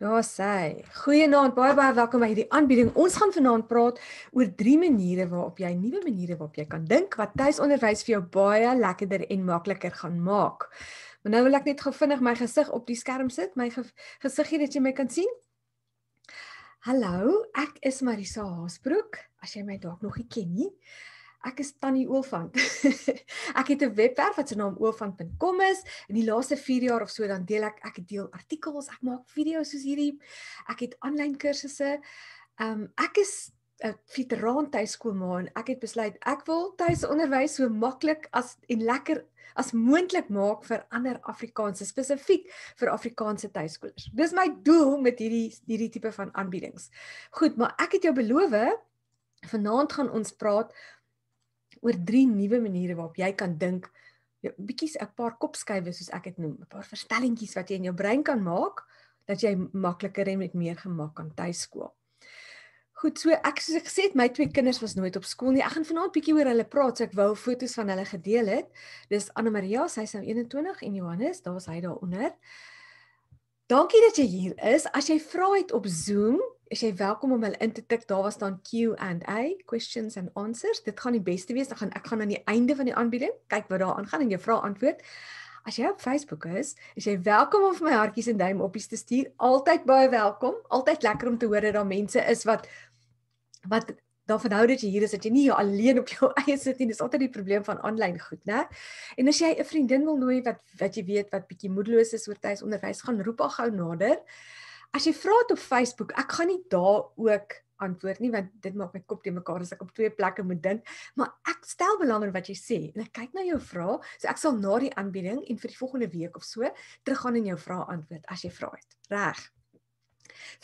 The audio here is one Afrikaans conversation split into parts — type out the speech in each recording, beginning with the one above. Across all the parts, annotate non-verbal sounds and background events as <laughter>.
Daar sê, goeienaand, baie baie welkom by hierdie aanbieding. Ons gaan vanaand praat oor drie maniere waarop jy nuwe maniere waarop jy kan dink wat tuisonderwys vir jou baie lekkerder en makliker gaan maak. Maar nou wil ek net gou vinnig my gesig op die skerm sit, my ge gesiggie dat jy my kan sien. Hallo, ek is Marisa Haasbroek, as jy my dalk nog nie ken nie ek is tannie Oolfant. <laughs> ek het 'n webwerf wat se naam oolfant.com is. In die laaste 4 jaar of so dan deel ek ek deel artikels, ek maak video's soos hierdie. Ek het aanlyn kursusse. Ehm um, ek is 'n veteraan tuiskoolma en ek het besluit ek wil tuisonderwys so maklik as en lekker as moontlik maak vir ander Afrikaanse spesifiek vir Afrikaanse tuiskolers. Dis my doel met hierdie hierdie tipe van aanbiedings. Goed, maar ek het jou beloof vanaand gaan ons praat oor drie nuwe maniere waarop jy kan dink, 'n ja, bietjie 'n paar kopskuwe soos ek dit noem, 'n paar verstellingkies wat jy in jou brein kan maak dat jy makliker en met meer gemak kan tuiskool. Goed, so ek soos ek gesê het, my twee kinders was nooit op skool nie. Ek gaan vanaand bietjie oor hulle praat, so ek wou foto's van hulle gedeel het. Dis Anna Maria, sy is nou 21 en Johannes, daar's hy daaronder. Dankie dat jy hier is. As jy vra het op Zoom, as jy welkom om hulle in te tik, daar was dan Q&A, questions and answers. Dit gaan die beste wees. Ek gaan ek gaan aan die einde van die aanbieding kyk wat daar aangaan en jou vrae antwoord. As jy op Facebook is, is jy welkom om vir my hartjies en duim opies te stuur. Altyd baie welkom. Altyd lekker om te hoor dat daar mense is wat wat daarvan hou dat jy hier is, dat jy nie alleen op jou <laughs> eie sit nie. Dis altyd die probleem van aanlyn goed, né? En as jy 'n vriendin wil nooi wat wat jy weet wat bietjie moedeloos is oor tuisonderwys, gaan roep haar gou nader as jy vra op Facebook, ek gaan nie daar ook antwoord nie want dit maak my kop te mekaar as ek op twee plekke moet dink, maar ek stel belang in wat jy sê en ek kyk na jou vrae, so ek sal na die aanbieding en vir die volgende week of so teruggaan en jou vrae antwoord as jy vra het. Reg.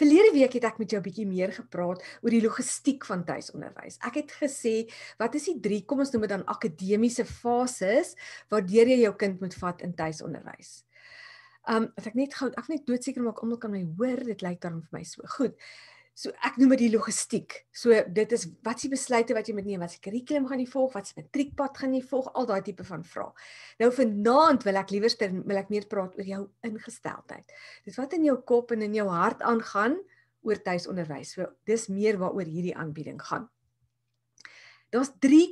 Verlede week het ek met jou 'n bietjie meer gepraat oor die logistiek van tuisonderwys. Ek het gesê, wat is die drie, kom ons noem dit dan akademiese fases waardeur jy jou kind moet vat in tuisonderwys? Ehm um, as ek net gou ek net doodseker maak almal kan my hoor, dit lyk dan vir my so. Goed. So ek noem dit die logistiek. So dit is wat s'e besluite wat jy moet neem, wat se kurrikulum gaan jy volg, wat se matriekpad gaan jy volg, al daai tipe van vrae. Nou vanaand wil ek liewer ter wil ek meer praat oor jou ingesteldheid. Dit wat in jou kop en in jou hart aangaan oor tuisonderwys. So dis meer waaroor hierdie aanbieding gaan. Daar's 3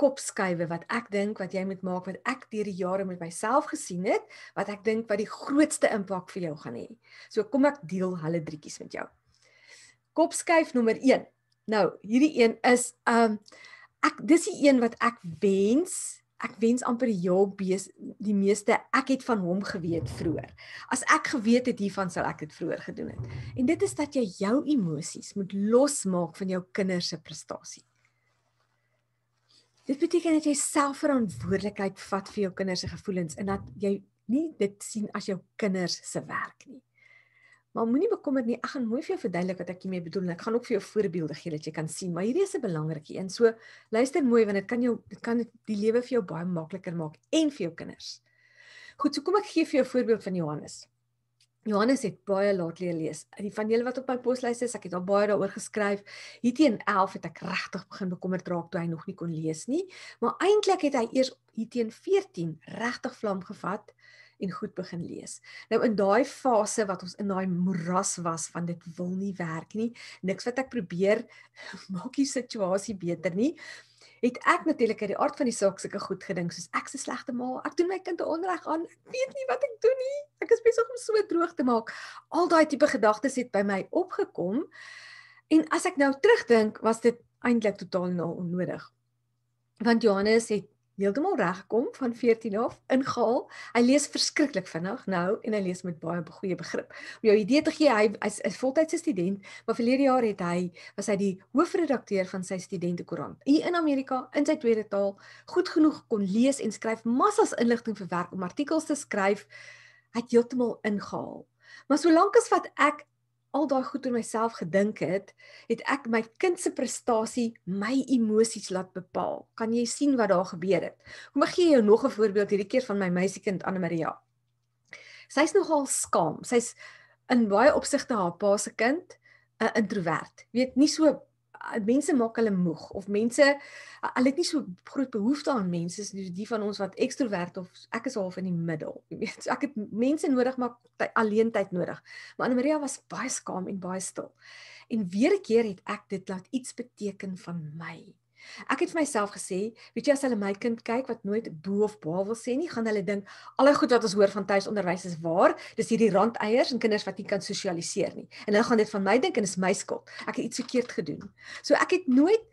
kopskuwe wat ek dink wat jy moet maak wat ek deur die jare met myself gesien het wat ek dink wat die grootste impak vir jou gaan hê. So kom ek deel hulle drietjies met jou. Kopskuif nommer 1. Nou, hierdie een is um ek dis die een wat ek wens Ek wens amper jou bes die meeste ek het van hom geweet vroeër. As ek geweet het hiervan sou ek dit vroeër gedoen het. En dit is dat jy jou emosies moet losmaak van jou kinders se prestasie. Dit beteken dat jy self verantwoordelikheid vat vir jou kinders se gevoelens en dat jy nie dit sien as jou kinders se werk nie. Maar moenie bekommer nie, ek gaan mooi vir jou verduidelik wat ek hiermee bedoel en ek gaan ook vir jou voorbeelde gee dat jy kan sien, maar hierdie is 'n belangrike een. So luister mooi want dit kan jou dit kan die lewe vir jou baie makliker maak en vir jou kinders. Goed, so kom ek gee vir jou 'n voorbeeld van Johannes. Johannes het baie laat leer lees. Die van julle wat op my poslys is, ek het al baie daaroor geskryf. Hier teen 11 het ek regtig begin bekommerd raak toe hy nog nie kon lees nie, maar eintlik het hy eers hier teen 14 regtig vlam gevat en goed begin lees. Nou in daai fase wat ons in daai moeras was van dit wil nie werk nie, niks wat ek probeer <laughs> maak die situasie beter nie het ek natuurlik uit die aard van die saak sulke goed gedink soos ek se slegte ma, ek doen my kind onreg aan, ek weet nie wat ek doen nie. Ek is besig om so droog te maak. Al daai tipe gedagtes het by my opgekom. En as ek nou terugdink, was dit eintlik totaal nou onnodig. Want Johannes het heeltemal reggekom van 14 af ingehaal. Hy lees verskriklik vinnig nou en hy lees met baie goeie begrip. Om jou idee te gee, hy is 'n voltydse student, maar verlede jaar het hy was hy die hoofredakteur van sy studentekoerant. Hier in Amerika in sy tweede taal goed genoeg kon lees en skryf massas inligting vir werk om artikels te skryf. Hy het heeltemal ingehaal. Maar solank as wat ek al daai goed oor myself gedink het, het ek my kind se prestasie my emosies laat bepaal. Kan jy sien wat daar gebeur het? Kom ek gee jou nog 'n voorbeeld hierdie keer van my meisiekind Anne Maria. Sy's nogal skaam. Sy's in baie opsigte haar pa se kind, 'n introwert. Weet nie so mense maak hulle moeg of mense hulle het nie so groot behoefte aan mense soos die van ons wat ekstrovert of ek is half in die middel <laughs> jy weet ek het mense nodig maar alleen tyd nodig maar Anne Maria was baie skaam en baie stil en weer 'n keer het ek dit laat iets beteken van my Ek het vir myself gesê, weet jy as hulle my kind kyk wat nooit bo of bo wil sê nie, gaan hulle dink alle goed wat ons hoor van tuisonderwys is waar. Dis hierdie randeiers en kinders wat nie kan sosialiseer nie. En hulle gaan dit van my dink en dis my skuld. Ek het iets verkeerd gedoen. So ek het nooit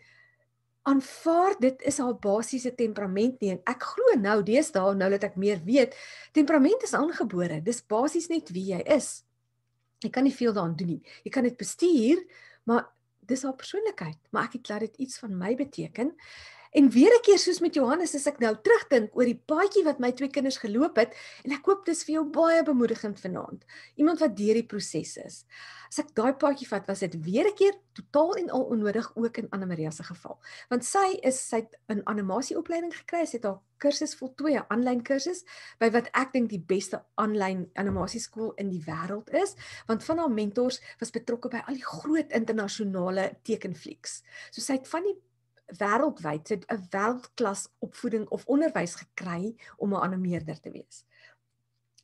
aanvaar dit is haar basiese temperament nie en ek glo nou deesdae nou dat ek meer weet, temperament is aangebore. Dis basies net wie jy is. Jy kan nie veel daaraan doen nie. Jy kan dit bestuur, maar dis haar persoonlikheid, maar ek het laat dit iets van my beteken En weer 'n keer soos met Johannes as ek nou terugdink oor die paadjie wat my twee kinders geloop het en ek hoop dis vir jou baie bemoedigend vanaand. Iemand wat deur die proses is. As ek daai paadjie vat, was dit weer 'n keer totaal en al onnodig ook in Anna Maria se geval. Want sy is sy het 'n animasieopleiding gekry, sy het haar kursus voltooi, 'n aanlyn kursus by wat ek dink die beste aanlyn animasieskool in die wêreld is, want van haar mentors was betrokke by al die groot internasionale tekenflieks. So sy het van die wêreldwyd sit 'n wêreldklas opvoeding of onderwys gekry om 'n animeerder te wees.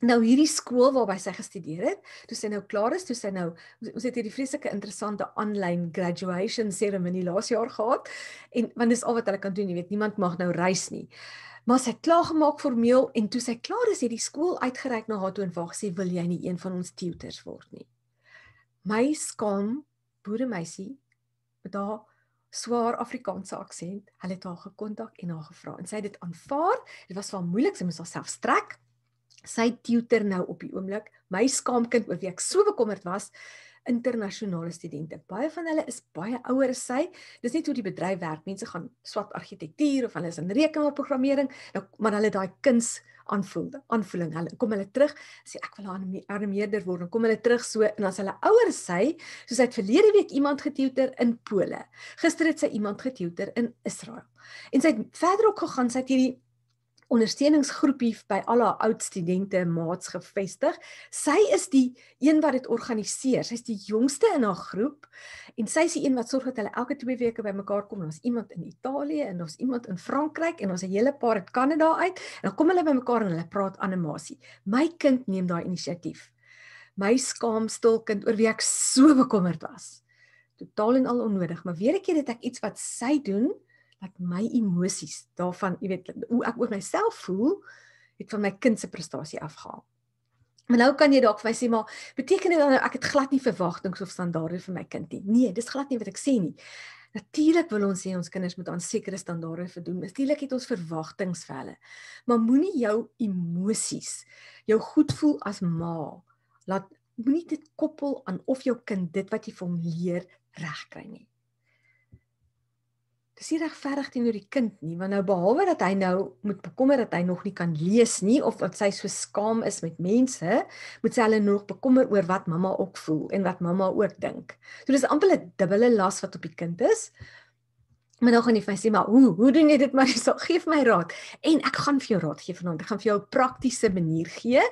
Nou hierdie skool waarby sy gestudeer het, toe sy nou klaar is, toe sy nou ons het hierdie vreeslike interessante aanlyn graduation ceremony laas jaar gehad en want dis al wat hulle kan doen, jy weet, niemand mag nou reis nie. Maar sy het klaar gemaak formeel en toe sy klaar is, het die skool uitgereik na haar toe en vra gesê, "Wil jy nie een van ons tutors word nie?" My skaam boere meisie met haar swaar Afrikaanse aksent. Hulle het haar gekontak en haar gevra en sy het dit aanvaar. Dit was wel moeilik, sy moes haarself strek. Sy tutor nou op die oomblik, my skaamkind oor wie ek so bekommerd was, internasionale studente. Baie van hulle is baie ouer as sy. Dis nie toe die bedryf werk, mense gaan swat argitektuur of hulle is in rekenaarprogrammering, nou, maar hulle daai kuns aanvoel aanvoeling hulle kom hulle terug sê ek wil aanarmeerder word en kom hulle terug so en as hulle ouer sê soos hy het verlede week iemand getuiter in Pole gister het sy iemand getuiter in Israel en sy het verder ook gegaan sy het hierdie ondersteuningsgroepie by al haar oud studente maats gevestig. Sy is die een wat dit organiseer. Sy's die jongste in haar groep en sy is die een wat sorg dat hulle elke 2 weke bymekaar kom. Ons iemand in Italië en ons iemand in Frankryk en ons 'n hele paar uit Kanada uit. En dan kom hulle bymekaar en hulle praat animasie. My kind neem daai inisiatief. My skaamstil kind oor wie ek so bekommerd was. Totaal en al onnodig, maar weer ek het ek iets wat sy doen dat my emosies daarvan, jy weet, hoe ek oor myself voel, het van my kind se prestasie afgehaal. Maar nou kan jy dalk vir my sê maar beteken dit dan nou ek het glad nie verwagtinge of standaarde vir my kind nie. Nee, dis glad nie wat ek sê nie. Natuurlik wil ons sê ons kinders moet aan sekere standaarde voldoen. Natuurlik het ons verwagtinge vir hulle. Maar moenie jou emosies, jou goed voel as ma, laat moenie dit koppel aan of jou kind dit wat jy vir hom leer regkry nie dis nie regverdig teenoor die kind nie want nou behalwe dat hy nou moet bekommer dat hy nog nie kan lees nie of dat sy so skaam is met mense moet sy hulle nog bekommer oor wat mamma ook voel en wat mamma ook dink so dis amper 'n dubbele las wat op die kind is maar nou gaan jy vir my sê maar hoe hoe doen jy dit maar jy sal gee my raad en ek gaan vir jou raad gee vanaand ek gaan vir jou 'n praktiese manier gee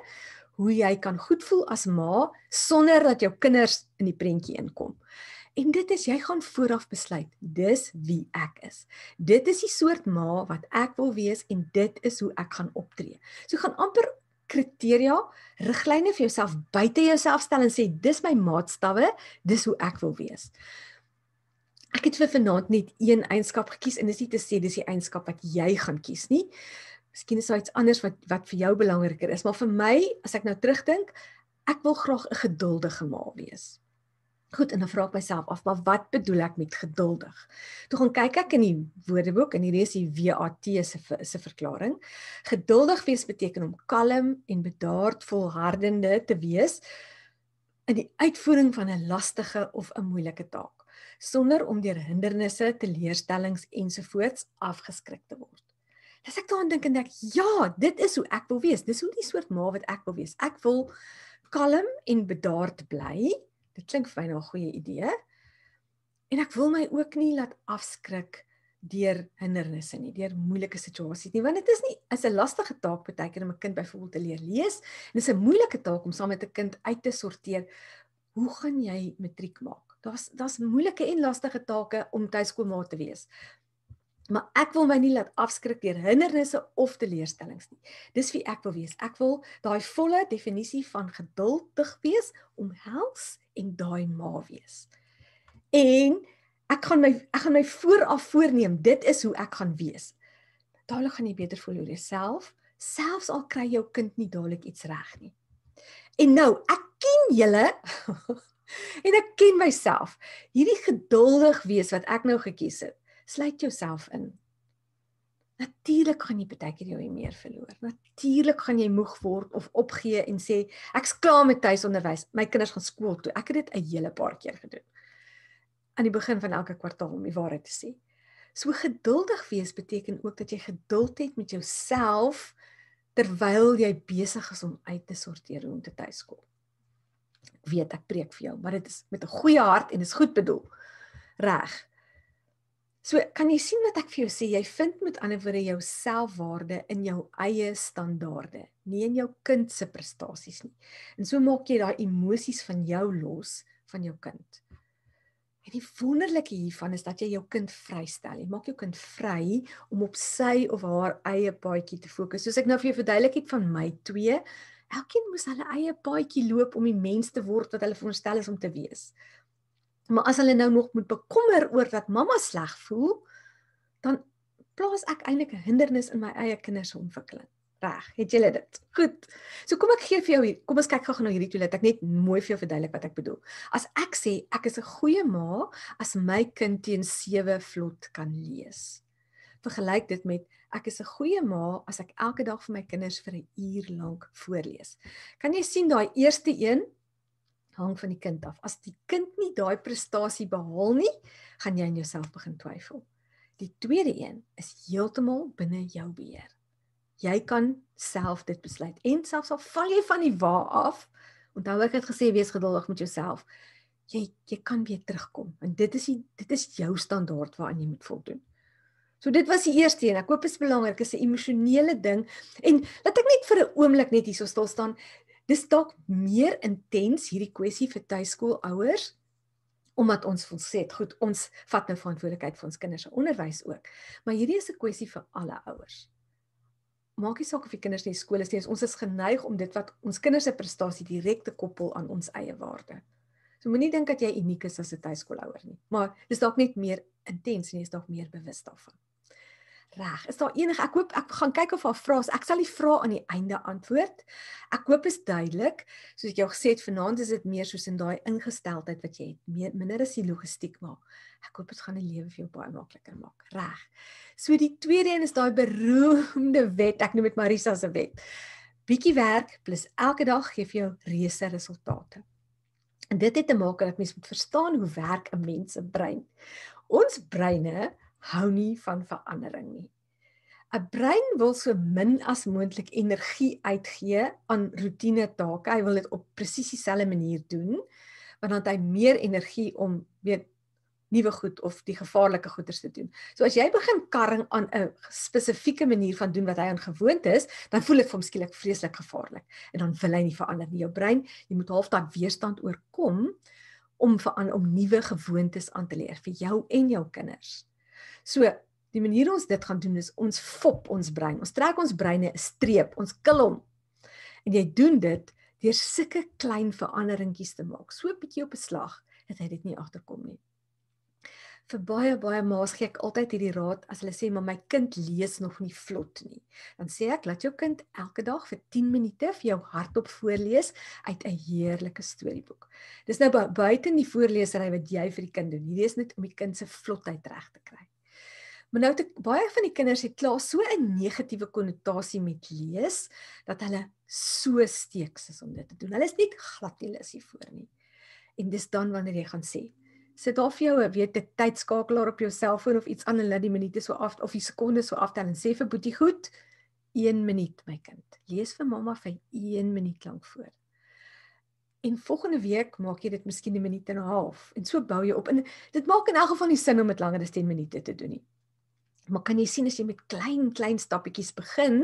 hoe jy kan goed voel as ma sonder dat jou kinders in die prentjie inkom En dit is jy gaan vooraf besluit, dis wie ek is. Dit is die soort ma wat ek wil wees en dit is hoe ek gaan optree. So gaan amper kriteria, riglyne vir jouself buite jouself stel en sê dis my maatstawwe, dis hoe ek wil wees. Ek het vir vanaand net een eienskap gekies en dis nie te sê dis die eienskap wat jy gaan kies nie. Miskien is daar iets anders wat wat vir jou belangriker is, maar vir my, as ek nou terugdink, ek wil graag 'n geduldige ma wees. Goed, en dan vra ek myself af, maar wat bedoel ek met geduldig? Toe gaan kyk ek in die Woordeboek en hierdie is die WAT se se verklaring. Geduldig wees beteken om kalm en bedaard volhardende te wees in die uitvoering van 'n lastige of 'n moeilike taak sonder om deur hindernisse, teleurstellings ensovoorts afgeskrik te word. Dis ek daaraan dink en ek ja, dit is hoe ek wil wees. Dis hoe die soort ma wat ek wil wees. Ek wil kalm en bedaard bly Dit klink vir my nou 'n goeie idee. En ek wil my ook nie laat afskrik deur hindernisse nie, deur moeilike situasies nie, want dit is nie is 'n lastige taak beteken om 'n kind byvoorbeeld te leer lees en dis 'n moeilike taak om saam met 'n kind uit te sorteer hoe gaan jy matriek maak? Daar's daar's moeilike en lastige take om tuiskoolmaat te wees. Maar ek wil my nie laat afskrik deur hindernisse of teleurstellings nie. Dis wie ek wil wees. Ek wil daai volle definisie van geduldig wees om hels en daai ma wees. En ek gaan my ek gaan my vooraf voorneem, dit is hoe ek gaan wees. Dadelik gaan jy beter voel oor jouself, selfs al kry jou kind nie dadelik iets reg nie. En nou, ek ken julle <laughs> en ek ken myself. Hierdie geduldig wees wat ek nou gekies het sluit jouself in. Natuurlik gaan jy baie keer jou meer verloor. Natuurlik gaan jy moeg word of opgee en sê ek's klaar met tuisonderwys. My kinders gaan skool toe. Ek het dit 'n hele paar keer gedoen. Aan die begin van elke kwartaal om die waarheid te sê. So geduldig wees beteken ook dat jy geduld het met jouself terwyl jy besig is om uit te sorteer om te tuiskom. Ek weet ek preek vir jou, maar dit is met 'n goeie hart en dit is goed bedoel. Reg. So kan jy sien wat ek vir jou sê, jy vind met ander woorde jou selfwaarde in jou eie standaarde, nie in jou kind se prestasies nie. En so maak jy daai emosies van jou los van jou kind. En die wonderlike hiervan is dat jy jou kind vrystel. Jy maak jou kind vry om op sy of haar eie paadjie te fokus. Soos ek nou vir jou verduidelik het van my twee, elkeen moes hulle eie paadjie loop om die mens te word wat hulle veronderstel is om te wees. Maar as hulle nou nog moet bekommer oor dat mamma sleg voel, dan plaas ek eintlik 'n hindernis in my eie kinders se ontwikkeling. Reg, het julle dit? Goed. So kom ek gee vir jou hier. Kom ons kyk gou-gou na hierdie toilet. Ek net mooi vir jou verduidelik wat ek bedoel. As ek sê ek is 'n goeie ma as my kind teen 7 vlot kan lees. Vergelyk dit met ek is 'n goeie ma as ek elke dag vir my kinders vir 'n uur lank voorlees. Kan jy sien daai eerste een hang van die kind af. As die kind nie daai prestasie behaal nie, gaan jy aan jouself begin twyfel. Die tweede een is heeltemal binne jou beheer. Jy kan self dit besluit en selfs al val jy van die wa af, onthou ek het gesê wees geduldig met jouself. Jy jy kan weer terugkom en dit is die dit is jou standaard waaraan jy moet voldoen. So dit was die eerste een. Ek koop is belangrik, is 'n emosionele ding. En laat ek net vir 'n oomblik net hierso stil staan dis dalk meer intens hierdie kwessie vir tuiskoolouers omdat ons voel sê goed ons vat nou verantwoordelikheid vir ons kinders se onderwys ook maar hierdie is 'n kwessie vir alle ouers maak nie saak of die kinders nie skool is nie ons is geneig om dit wat ons kinders se prestasie direk te koppel aan ons eie waarde so moenie dink dat jy uniek is as 'n tuiskoolouer nie maar dis dalk net meer intens en jy is dalk meer bewus daarvan Reg, is daar enig ek hoop ek gaan kyk of haar vrae is. Ek sal die vrae aan die einde antwoord. Ek hoop is duidelik. Soos ek jou gesê het vanaand is dit meer soos in daai ingesteldheid wat jy het, minder as die logistiek maar ek hoop dit gaan die lewe vir jou baie makliker maak. Reg. So die tweede een is daai beroemde wet. Ek noem dit Marisa se wet. Bietjie werk plus elke dag gee vir jou reuse resultate. En dit het te maak dat mense moet verstaan hoe werk 'n mens se brein. Ons breine hou nie van verandering nie. 'n Brein wil so min as moontlik energie uitgee aan roetinetake. Hy wil dit op presies dieselfde manier doen, want dan het hy meer energie om weet nuwe goed of die gevaarlike goeders te doen. So as jy begin karring aan 'n spesifieke manier van doen wat hy aan gewoond is, dan voel dit vir hom skielik vreeslik gevaarlik en dan wil hy nie verander nie. Jou brein, jy moet halfdan weerstand oorkom om vir aan om nuwe gewoontes aan te leer vir jou en jou kinders. So die manier ons dit gaan doen is ons fop ons brein. Ons trek ons breine 'n streep, ons kill hom. En jy doen dit deur sulke klein veranderingkies te maak, so 'n bietjie op 'n slag dat hy dit nie agterkom nie. Vir baie baie ma's gee ek altyd hierdie raad as hulle sê maar my kind lees nog nie vlot nie. Dan sê ek laat jou kind elke dag vir 10 minute vir jou hardop voorlees uit 'n heerlike storieboek. Dis nou buite in die voorlesery wat jy vir die kind doen. Hierdie is net om die kind se vlotheid reg te kry. Maar nou te baie van die kinders het klaar so 'n negatiewe konnotasie met lees dat hulle so steeks is om dit te doen. Hulle is nie glad nie lus hiervoor nie. En dis dan wanneer jy gaan sê sit daar vir jou 'n eh, weet 'n tydskakelaar op jou selfoon of iets anders laat die minute so af of die sekondes so aftel en sê vir Boetie goed 1 minuut my kind. Lees vir mamma vir 1 minuut lank voor. En volgende week maak jy dit miskien 'n minuut en 'n half en so bou jy op en dit maak in elk geval nie sin om dit langer as 10 minute te doen nie. Maar kan jy sien as jy met klein klein stappietjies begin,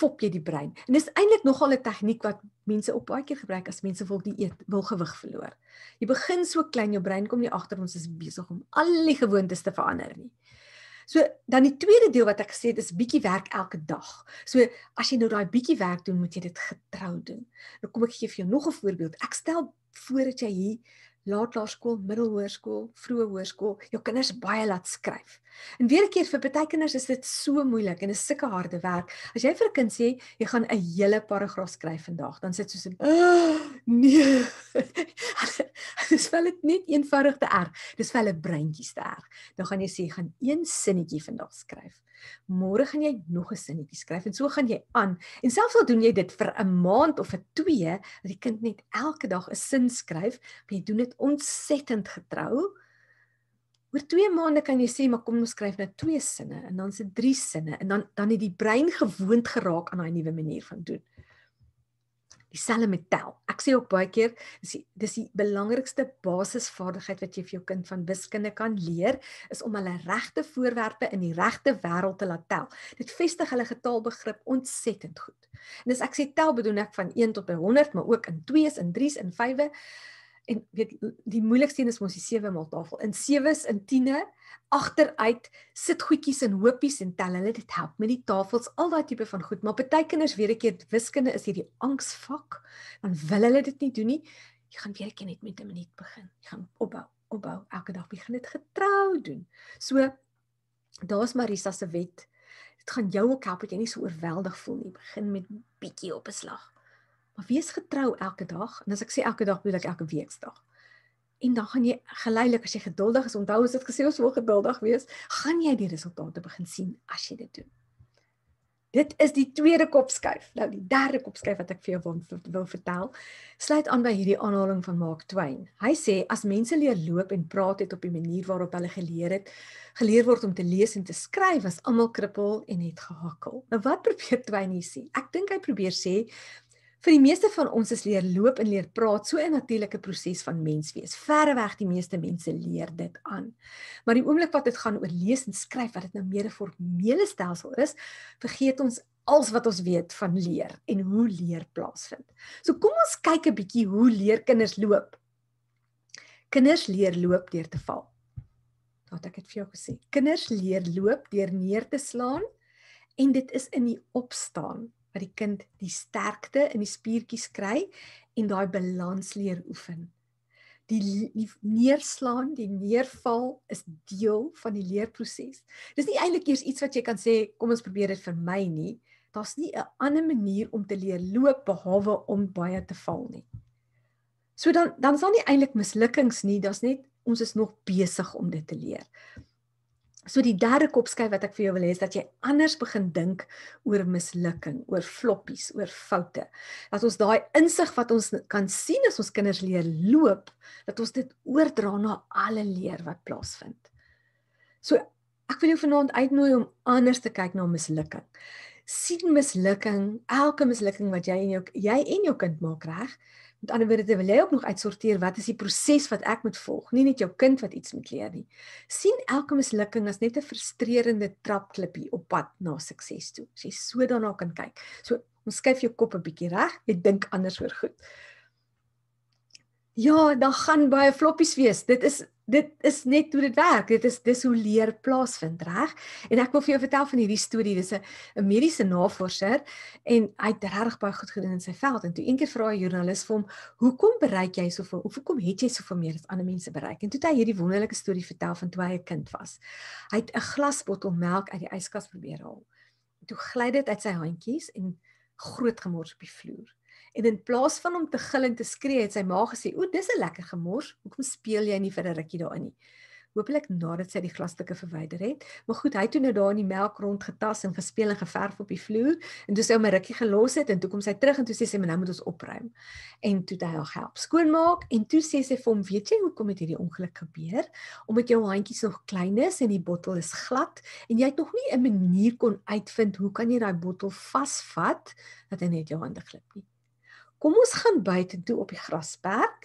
fop jy die brein. En dis eintlik nogal 'n tegniek wat mense op baie keer gebruik as mense wil die eet, wil gewig verloor. Jy begin so klein, jou brein kom nie agter ons is besig om al die gewoontes te verander nie. So dan die tweede deel wat ek gesê het is bietjie werk elke dag. So as jy nou daai bietjie werk doen, moet jy dit getrou doen. Nou kom ek gee vir jou nog 'n voorbeeld. Ek stel voor dat jy hier laerskool, middelhoërskool, vroeë hoërskool, jou kinders baie laat skryf. En weer 'n keer vir baie kinders is dit so moeilik en is sulke harde werk. As jy vir 'n kind sê jy gaan 'n hele paragraaf skryf vandag, dan sit soos 'n <gasps> nee. <laughs> Dis wel net eenvoudig te erg. Dis wel 'n breintjie te erg. Dan gaan jy sê gaan een sinnetjie vandag skryf. Môre gaan jy nog 'n sinnetjie skryf en so gaan jy aan. En selfs al doen jy dit vir 'n maand of vir twee, dat die kind net elke dag 'n sin skryf, jy doen dit ontsettend getrou. Oor 2 maande kan jy sê, maar kom ons skryf net twee sinne en dan se drie sinne en dan dan het die brein gewoond geraak aan daai nuwe manier van doen. Dieselfde met tel. Ek sê ook baie keer, dis die, dis die belangrikste basisvaardigheid wat jy vir jou kind van wiskunde kan leer, is om hulle regte voorwerpe in die regte wêreld te laat tel. Dit vestig hulle getalbegrip ontsettend goed. En as ek sê tel bedoel ek van 1 tot by 100, maar ook in 2's en 3's en 5's en weet die moeilikste is mos die sewe maal tafel. In sewes en tiene agteruit sit goedjies in hopies en tel hulle dit help met die tafels al daai tipe van goed. Maar baie kinders weet ek wiskunde is hierdie angsvak. Dan wil hulle dit nie doen nie. Jy gaan weer net met 'n minuut begin. Jy gaan opbou, opbou elke dag begin dit getrou doen. So daar's Marisa se wet. Dit gaan jou ook help dat jy nie so oorweldig voel nie. Begin met bietjie op 'n slag. Maar wees getrou elke dag. En as ek sê elke dag, bedoel ek elke weekdag. En dan gaan jy geleidelik as jy geduldig is, onthou as dit gesê ons moet geduldig wees, gaan jy die resultate begin sien as jy dit doen. Dit is die tweede kopskuif. Nou die derde kopskuif wat ek vir jou wil, wil vertel, sluit aan by hierdie aanhaling van Mark Twain. Hy sê as mense leer loop en praat het op die manier waarop hulle geleer het, geleer word om te lees en te skryf, was almal krippel en het gehakkel. Nou wat probeer Twain hier sê? Ek dink hy probeer sê Vir die meeste van ons is leer loop en leer praat so 'n natuurlike proses van menswees. Verreweg die meeste mense leer dit aan. Maar die oomblik wat dit gaan oor lees en skryf, wat dit nou meer 'n formele stelsel is, vergeet ons alles wat ons weet van leer en hoe leer plaasvind. So kom ons kyk 'n bietjie hoe leer kinders loop. Kinders leer loop deur te val. Wat nou ek dit vir jou gesê. Kinders leer loop deur neer te slaan en dit is in die opstaan wat die kind die sterkte in die spiertjies kry en daai balans leer oefen. Die, die neerslaan, die neerval is deel van die leerproses. Dis nie eintlik eers iets wat jy kan sê kom ons probeer dit vir my nie. Daar's nie 'n ander manier om te leer loop behalwe om baie te val nie. So dan dan is dan nie eintlik mislukkings nie, daar's net ons is nog besig om dit te leer. So die derde kopskyf wat ek vir jou wil hê is dat jy anders begin dink oor mislukking, oor floppies, oor foute. Dat ons daai insig wat ons kan sien as ons kinders leer loop, dat ons dit oordra na alle leer wat plaasvind. So ek wil jou vanaand uitnooi om anders te kyk na mislukking. sien mislukking, elke mislukking wat jy en jou jy en jou kind maak reg, Met ander woorde, dit wil jy ook nog uitsorteer wat is die proses wat ek moet volg, nie net jou kind wat iets moet leer nie. sien elke mislukking as net 'n frustrerende trapklippie op pad na sukses toe. As jy so daarna kan kyk. So, ons skuif jou kop 'n bietjie reg, jy dink anders oor goed. Ja, daar gaan baie floppies wees. Dit is dit is net hoe dit werk. Dit is dis hoe leer plaasvind, reg? En ek wil vir jou vertel van hierdie storie. Dis 'n mediese navorser en hy het regtig baie goed gedoen in sy veld. En toe eendag vra 'n joernalis vir hom, "Hoekom bereik jy soveel? Hoekom het jy soveel meer as ander mense bereik?" En toe het hy hierdie wonderlike storie vertel van toe hy 'n kind was. Hy het 'n glasbottel melk uit die yskas probeer haal. Toe gly dit uit sy handjies en groot gemors op die vloer. En in plaas van om te gil en te skree, het sy ma gesê: "O, dis 'n lekker gemors. Hoekom speel jy nie vir 'n rukkie daarin nie?" Hoopelik nadat sy die glasstukke verwyder het. Maar goed, hy het toe nou daar in die melk rondgetas en gespeel en geverf op die vloer. En toe sy hom 'n rukkie gelos het en toe kom sy terug en toe sê sy: "Maar nou moet ons opruim." En toe het hy haar gehelp skoonmaak en toe sê sy vir hom: "Weet jy hoekom het hierdie ongeluk gebeur? Omdat jou handjies nog klein is en die bottel is glad en jy het nog nie 'n manier kon uitvind hoe kan jy daai bottel vasvat dat hy net jou hande glip nie." kom ons gaan buite toe op die grasperk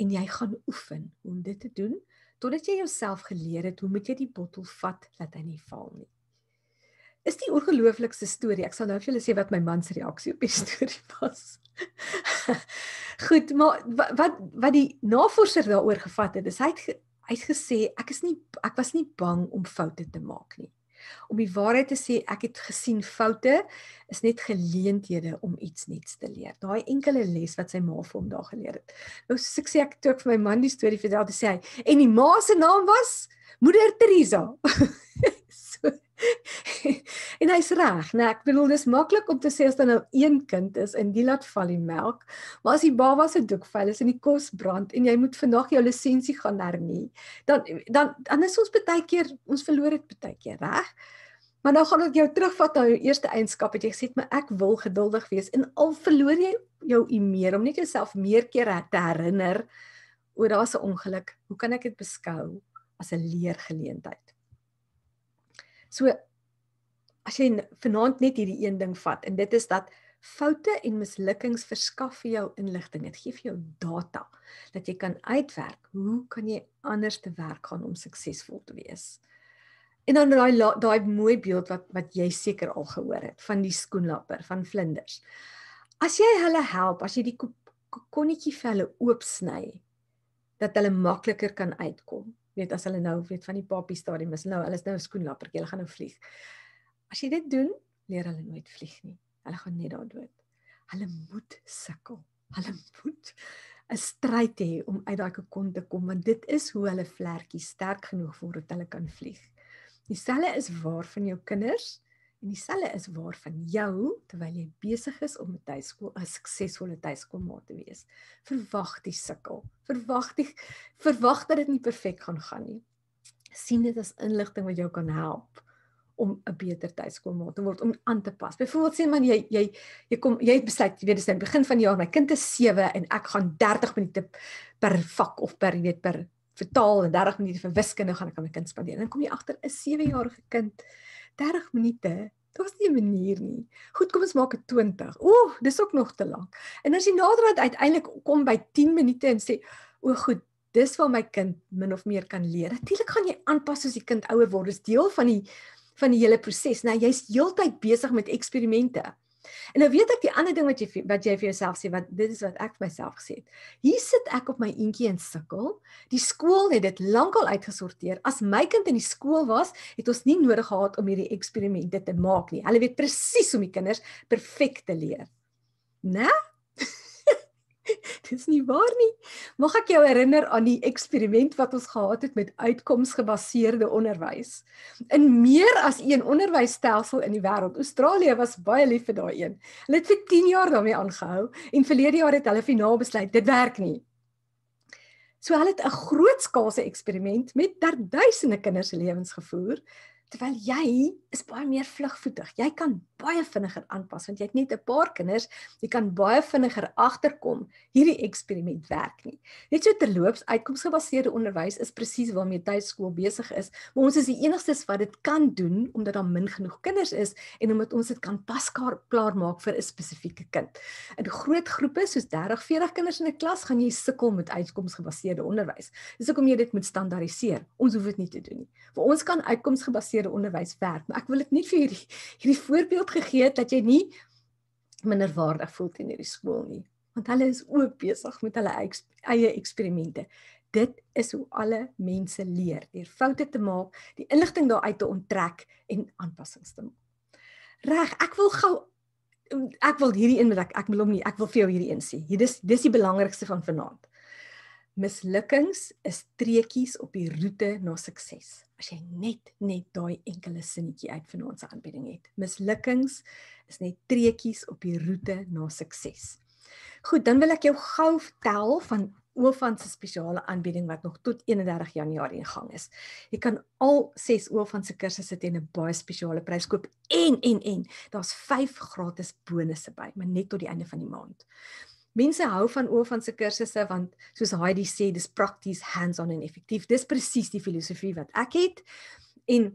en jy gaan oefen om dit te doen totdat jy jouself geleer het hoe moet jy die bottel vat dat hy nie val nie. Is die ongelooflikste storie. Ek sal nou vir julle sê wat my man se reaksie op die <laughs> storie was. Goed, maar wat wat die navorser daaroor gevat het, is hy het hy's gesê ek is nie ek was nie bang om foute te maak nie. Om die waarheid te sê, ek het gesien foute is net geleenthede om iets nuuts te leer. Daai enkele les wat sy ma vir hom daag geleer het. Nou soos ek sê ek toe vir my man die storie vertel, dan sê hy en die ma se naam was Moeder Teresa. <laughs> So <laughs> en hy's reg, né? Nou, ek bedoel dis maklik om te sê as dan nou een kind is en die laat val die melk, maar as die baba se doek vuil is en die kos brand en jy moet vandag jou lisensie gaan hernie, dan dan dan is ons baie keer ons verloor dit baie keer, reg? Maar nou gaan ek jou terugvat na jou eerste eienskap wat jy gesê het, maar ek wil geduldig wees en al verloor jy jou u meer om net jouself meer keer te herinner oor daar's 'n ongeluk, hoe kan ek dit beskou as 'n leergeleentheid? So as jy vanaand net hierdie een ding vat en dit is dat foute en mislukkings verskaf vir jou inligting. Dit gee vir jou data dat jy kan uitwerk hoe kan jy anders te werk gaan om suksesvol te wees. En dan daai daai mooi beeld wat wat jy seker al gehoor het van die skoenlapper van vlinders. As jy hulle help, as jy die konnetjie vir hulle oop sny dat hulle makliker kan uitkom weet as hulle nou weet van die papi stadium is nou hulle is nou 'n skoenlapper, hulle gaan nou vlieg. As jy dit doen, leer hulle nooit vlieg nie. Hulle gaan net daar dood. Hulle moet sukkel. Hulle moet 'n stryd hê om uit daai kokon te kom want dit is hoe hulle vlekkies sterk genoeg word dat hulle kan vlieg. Dieselfde is waar van jou kinders. En dieselfde is waar van jou terwyl jy besig is om 'n tuiskool 'n suksesvolle tuiskoolmaat te wees. Verwag die sukkel. Verwag die verwag dat dit nie perfek gaan gaan nie. sien dit as inligting wat jou kan help om 'n beter tuiskoolmaat te word om aan te pas. Byvoorbeeld sien man jy jy jy kom jy besluit jy weet dis nou in begin van die jaar my kind is 7 en ek gaan 30 minute per vak of per weet per vertaal en 30 minute vir wiskunde gaan ek aan my kind spandeer. Dan kom jy agter 'n 7-jarige kind 30 minute. Dit is nie 'n manier nie. Goed, kom ons maak dit 20. Ooh, dis ook nog te lank. En as jy nader aan uiteindelik kom by 10 minute en sê, "O, goed, dis waar my kind min of meer kan leer." Natuurlik gaan jy aanpas as die kind ouer word. Dis deel van die van die hele proses. Nou, jy's heeltyd besig met eksperimente. En nou weet ek die ander ding wat jy wat jy vir jouself sê wat dit is wat ek vir myself gesê het. Hier sit ek op my eentjie en sukkel. Die skool het dit lankal uitgesorteer. As my kind in die skool was, het ons nie nodig gehad om hierdie eksperimente te maak nie. Hulle weet presies hoe om die kinders perfek te leer. Né? <laughs> Dis nie waar nie. Mag ek jou herinner aan die eksperiment wat ons gehad het met uitkomsgebaseerde onderwys? In meer as een onderwysstelsel in die wêreld. Australië was baie lief vir daai een. Hulle het vir 10 jaar daarmee aangehou en verlede jaar het hulle finaal besluit dit werk nie. So hulle het 'n grootskaalse eksperiment met duisende kinders se lewens gevoer terwyl jy is baie meer vlugvoetig. Jy kan baie vinniger aanpas want jy het net 'n paar kinders. Jy kan baie vinniger agterkom hierdie eksperiment werk nie. Net so terloops, uitkomsgebaseerde onderwys is presies waarmee tuiskool besig is, maar ons is die enigstes wat dit kan doen omdat daar min genoeg kinders is en omdat ons dit kan paskaar klaar maak vir 'n spesifieke kind. In groot groepe soos 30, 40 kinders in 'n klas gaan jy sukkel met uitkomsgebaseerde onderwys. Dis hoekom jy dit moet standaardiseer. Ons hoef dit nie te doen nie. Vir ons kan uitkomsgebaseerde gebaseerde onderwys werk. Maar ek wil dit net vir hierdie hierdie voorbeeld gegee het dat jy nie minderwaardig voel teen hierdie skool nie, want hulle is ook besig met hulle eie eksperimente. Dit is hoe alle mense leer, deur foute te maak, die inligting daaruit te onttrek en aanpassings te maak. Reg, ek wil gou ek wil hierdie een wat ek ek wil hom nie, ek wil vir jou hierdie een sê. Hier dis dis die belangrikste van vanaand. Mislukkings is treukies op die roete na sukses. As jy net net daai enkele sinnetjie uit van ons aanbieding het. Mislukkings is net treukies op die roete na sukses. Goed, dan wil ek jou gou vertel van Oofan se spesiale aanbieding wat nog tot 31 Januarie in gang is. Jy kan al 6 Oofan se kursusse teen 'n baie spesiale prys koop en en en daar's 5 gratis bonusse by, maar net tot die einde van die maand. Mense hou van oor van se kursusse want soos Heidi sê, dis prakties, hands-on en effektief. Dis presies die filosofie wat ek het. En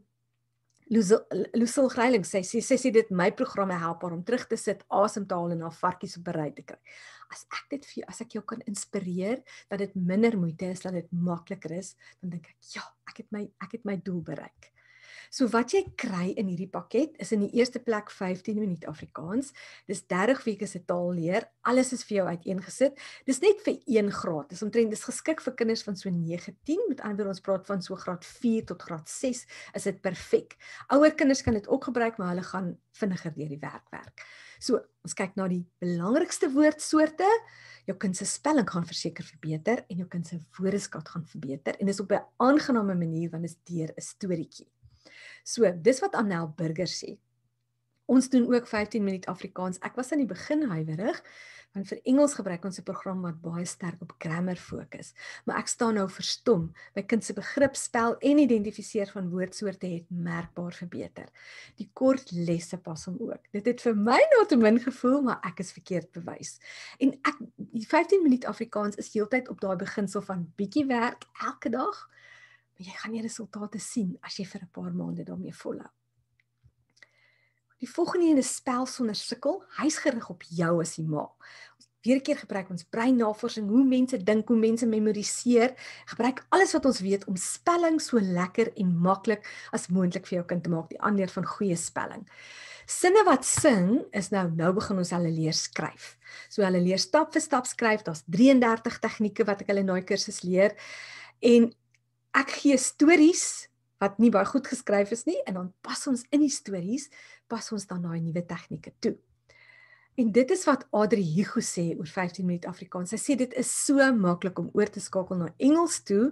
Lusel Greiling sê sy sê, sê dit my programme help haar om terug te sit, asem te haal en haar varkies op berei te kry. As ek dit vir jou, as ek jou kan inspireer dat dit minder moeite is, dat dit makliker is, dan dink ek, ja, ek het my ek het my doel bereik. So wat jy kry in hierdie pakket is in die eerste plek 15 minute Afrikaans. Dis 30 weke se taal leer. Alles is vir jou uiteengesit. Dis net vir 1 graad. Dis omtrent dis geskik vir kinders van so 9-10. Met ander woorde ons praat van so graad 4 tot graad 6 is dit perfek. Ouer kinders kan dit ook gebruik, maar hulle gaan vinniger deur die werk werk. So, ons kyk na die belangrikste woordsoorte. Jou kind se spelling gaan verseker verbeter en jou kind se woordeskat gaan verbeter en dis op 'n aangename manier want dit is deur 'n storieetjie. So, dis wat Annel Burger sê. Ons doen ook 15 minuut Afrikaans. Ek was aan die begin huiwerig want vir Engels gebruik ons 'n program wat baie sterk op grammar fokus. Maar ek staan nou verstom. My kind se begrip, spel en identifiseer van woordsoorte het merkbaar verbeter. Die kort lesse pas hom ook. Dit het vir my nog te min gevoel, maar ek is verkeerd bewys. En ek 15 minuut Afrikaans is heeltyd op daai beginsel van bietjie werk elke dag jy gaan die resultate sien as jy vir 'n paar maande daarmee volhou. Die volgende een is spel sonder sukkel. Hy's gerig op jou as die ma. Weerkeer gebruik ons breinnavorsing hoe mense dink, hoe mense memoriseer. Gebruik alles wat ons weet om spelling so lekker en maklik as moontlik vir jou kind te maak, die aanleer van goeie spelling. Sinne wat sing is nou nou begin ons hulle leer skryf. So hulle leer stap vir stap skryf. Daar's 33 tegnieke wat ek hulle na die kursus leer. En ek gee stories wat nie baie goed geskryf is nie en dan pas ons in die stories pas ons dan daai nuwe tegnieke toe. En dit is wat Adri Hugo sê oor 15 minuut Afrikaans. Sy sê dit is so maklik om oor te skakel na Engels toe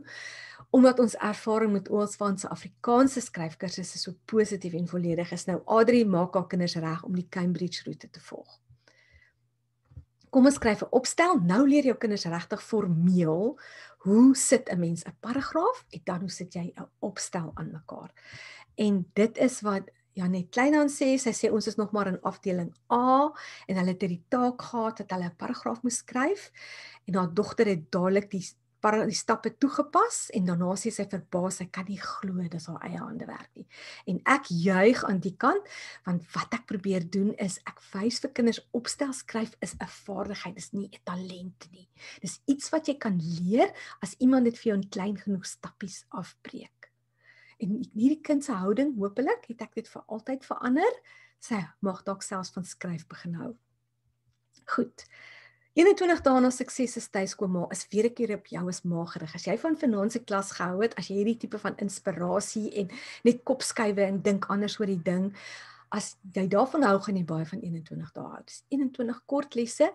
omdat ons ervaring met ons van se Afrikaanse skryfkursusse so positief en volledig is. Nou Adri maak haar kinders reg om die Cambridge roete te volg kom ons skryf 'n opstel. Nou leer jou kinders regtig formeel hoe sit 'n mens 'n paragraaf en dan hoe sit jy 'n opstel aan mekaar. En dit is wat Janet Kleinhan sê, sy sê ons is nog maar in afdeling A en hulle het hierdie taak gehad dat hulle 'n paragraaf moet skryf en haar dogter het dadelik die paar die stappe toegepas en daarna sien sy verbaas, sy kan nie glo dis haar eie hande werk nie. En ek juig aan die kant want wat ek probeer doen is ek wys vir kinders opstel skryf is 'n vaardigheid, dis nie 'n talent nie. Dis iets wat jy kan leer as iemand dit vir jou in klein genoeg stappies afbreek. En hierdie kind se houding, hopelik het ek dit vir altyd verander. Sy mag dalk selfs van skryf begin hou. Goed. 21 dae na sukses is tuiskom maar is weer 'n keer op jou is magerig. As jy van vanaand se klas gehou het, as jy hierdie tipe van inspirasie en net kopskuwe en dink anders oor die ding, as jy daarvan hou gaan jy baie van 21 dae hou. Dis 21 kort lesse.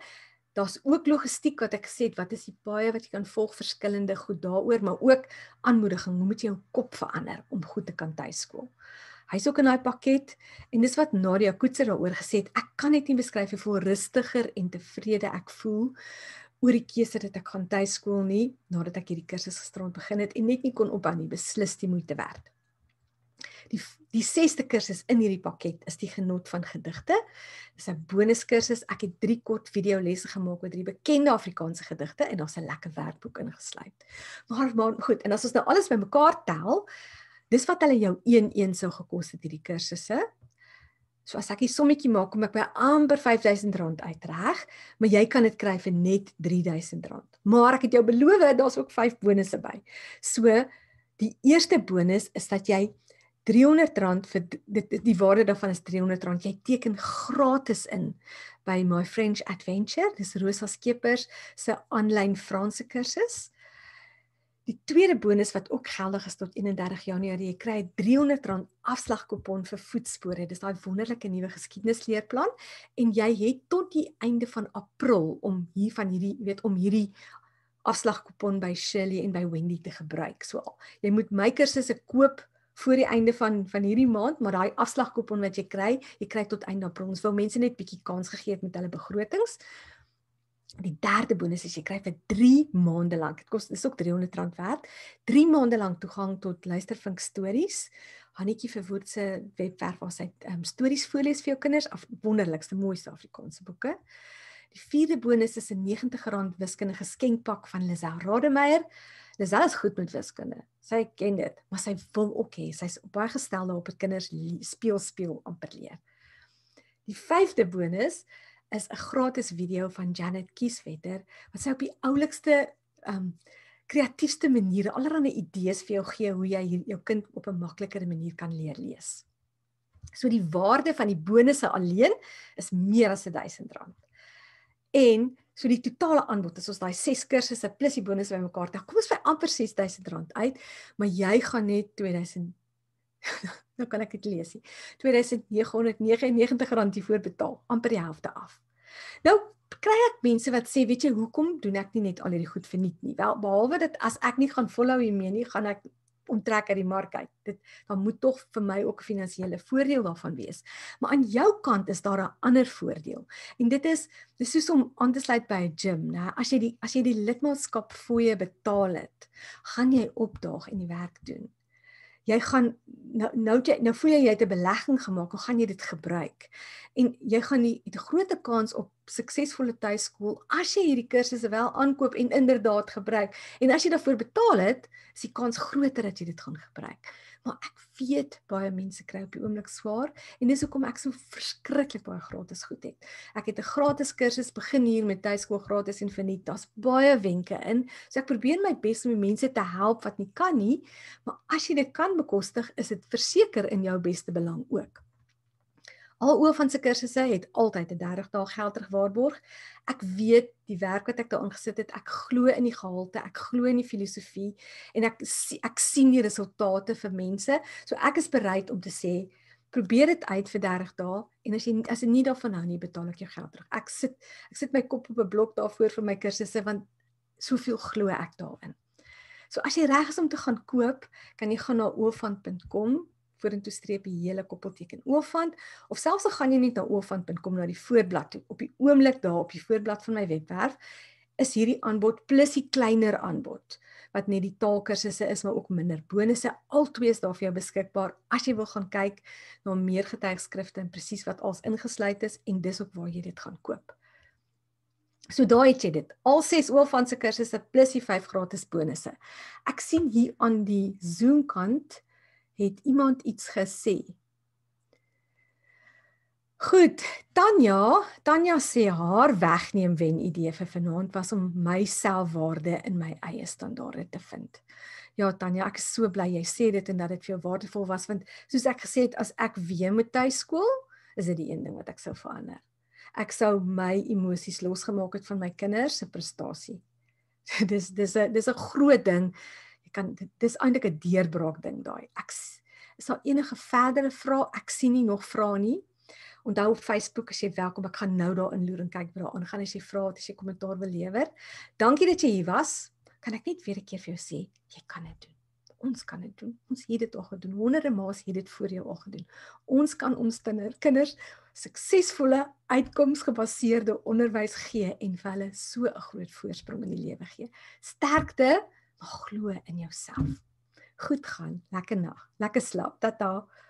Daar's ook logistiek wat ek gesê het, wat is die baie wat jy kan volg verskillende goed daaroor, maar ook aanmoediging, hoe moet jy jou kop verander om goed te kan tuiskom? Hy's ook in daai pakket en dis wat Nadia Koetser daaroor gesê het. Ek kan net nie beskryf hoe veel rustiger en tevrede ek voel oor die keuse dat ek gaan tuiskool nie nadat ek hierdie kursus gisterond begin het en net nie kon ophou nie, beslis die moeite werd. Die die sesde kursus in hierdie pakket is die genot van gedigte. Dis 'n bonuskursus. Ek het 3 kort video lesse gemaak oor drie bekende Afrikaanse gedigte en daar's 'n lekker werkboek ingesluit. Maar maar goed, en as ons nou alles bymekaar tel, Dis wat hulle jou 1-1 sou gekos het hierdie kursusse. So as ek die sommetjie maak, kom ek by amper R5000 uit, reg? Maar jy kan dit kry vir net R3000. Maar ek het jou beloof, daar's ook 5 bonusse by. So die eerste bonus is dat jy R300 vir dit die waarde daarvan is R300. Jy teken gratis in by My French Adventure. Dis Rosa Skeepers se aanlyn Franse kursus. Die tweede bonus wat ook geldig is tot 31 Januarie, jy kry 300 rand afslagkupon vir voetspore. Dis daai wonderlike nuwe geskiedenisleerplan en jy het tot die einde van April om hier van hierdie weet om hierdie afslagkupon by Shelly en by Wendy te gebruik. So jy moet my kursusse koop voor die einde van van hierdie maand, maar daai afslagkupon wat jy kry, jy kry tot einde April. Ons wil mense net bietjie kans gegee het met hulle begrotings. Die derde bonus is jy kry vir 3 maande lank. Dit kos dis ook R300 werd. 3 maande lank toegang tot luisterfunk stories. Hannetjie Verwoerd se webwerf waar sy um, stories voorlees vir jou kinders af wonderlikste mooiste Afrikaanse boeke. Die vierde bonus is 'n R90 wiskundige geskenkpak van Lisel Rademeier. Lisel is goed met wiskunde. Sy ken dit, maar sy wil ook hê sy's baie gestel daarop dat kinders speel speel amper leer. Die vyfde bonus is is 'n gratis video van Janet Kieswetter wat sy op die oulikste um kreatiefste maniere allerlei idees vir jou gee hoe jy jou kind op 'n makliker manier kan leer lees. So die waarde van die bonusse alleen is meer as R1000. En so die totale aanbod is ons daai 6 kursusse plus die bonusse bymekaar, dan kom ons vir amper R6000 uit, maar jy gaan net 2000 <laughs> Nou kan ek dit lees. R2999 die voorbetaal, amper die helfte af. Nou kry ek mense wat sê, weet jy, hoekom doen ek nie net al hierdie goed verniet nie? Wel, behalwe dit as ek nie gaan volhou hiermee nie, gaan ek onttrek uit die mark uit. Dit dan moet tog vir my ook 'n finansiële voordeel daarvan wees. Maar aan jou kant is daar 'n ander voordeel. En dit is dis soos om aan te sluit by 'n gim, né? As jy die as jy die lidmaatskap fooie betaal het, gaan jy opdaag en die werk doen jy gaan nou nou jy nou voel jy jy het 'n belegging gemaak, hoe gaan jy dit gebruik? En jy gaan die 'n groot kans op suksesvolle tuiskool as jy hierdie kursusse wel aankoop en inderdaad gebruik. En as jy daarvoor betaal het, is die kans groter dat jy dit gaan gebruik maar ek weet baie mense kry op die oomblik swaar en dis hoekom ek so verskriklik baie gratis goed het. Ek het 'n gratis kursus begin hier met tuiskool gratis en vernuut. Daar's baie wenke in. So ek probeer my bes om die mense te help wat nie kan nie, maar as jy dit kan bekostig, is dit verseker in jou beste belang ook. Al oor van se kursusse het altyd 'n 30 dae geldig waarborg. Ek weet die werk wat ek daarin gesit het, ek glo in die gehalte, ek glo in die filosofie en ek ek sien die resultate vir mense. So ek is bereid om te sê, probeer dit uit vir 30 dae en as jy as jy nie daarvan hou nie, betaal ek jou geld terug. Ek sit ek sit my kop op 'n blok daarvoor vir my kursusse want soveel glo ek daarin. So as jy reg is om te gaan koop, kan jy gaan na oofant.com vorentoe streep die hele koppelteken oofant of selfs al gaan jy net na oofant.com na die voorblad toe op die oomblik daar op die voorblad van my webwerf is hierdie aanbod plus die kleiner aanbod wat net die taalkursusse is maar ook minder bonusse albei is daar vir jou beskikbaar as jy wil gaan kyk na meer getuigskrifte en presies wat als ingesluit is en dis op waar jy dit gaan koop. So daai het jy dit. Al 6 oof van se kursusse plus die 5 gratis bonusse. Ek sien hier aan die Zoom kant het iemand iets gesê. Goed, Tanya, Tanya sê haar wegneem wen idee vir vanaand was om my selfwaarde in my eie standaarde te vind. Ja Tanya, ek is so bly jy sê dit en dat dit vir jou waardevol was want soos ek gesê het as ek weer moet tuiskool, is dit die een ding wat ek sou verander. Ek sou my emosies losgemaak het van my kinders se prestasie. <laughs> dis dis 'n dis 'n groot ding kan dis eintlik 'n deurbraak ding daai. Ek is daar enige verdere vrae? Ek sien nie nog vrae nie. Onthou op Facebook as jy welkom, ek gaan nou daar inloer en kyk wat daar aangaan as jy vra het, as jy kommentaar wil lewer. Dankie dat jy hier was. Kan ek net weer 'n keer vir jou sê, jy kan dit doen. Ons kan dit doen. Ons het dit al gedoen. Honderde ma's het dit voor jou al gedoen. Ons kan ons tiener, kinders suksesvolle uitkomsgebaseerde onderwys gee en vir hulle so 'n groot voorsprong in die lewe gee. Sterkte maar glo in jouself. Goed gaan, lekker nag, lekker slaap. Tata. -ta.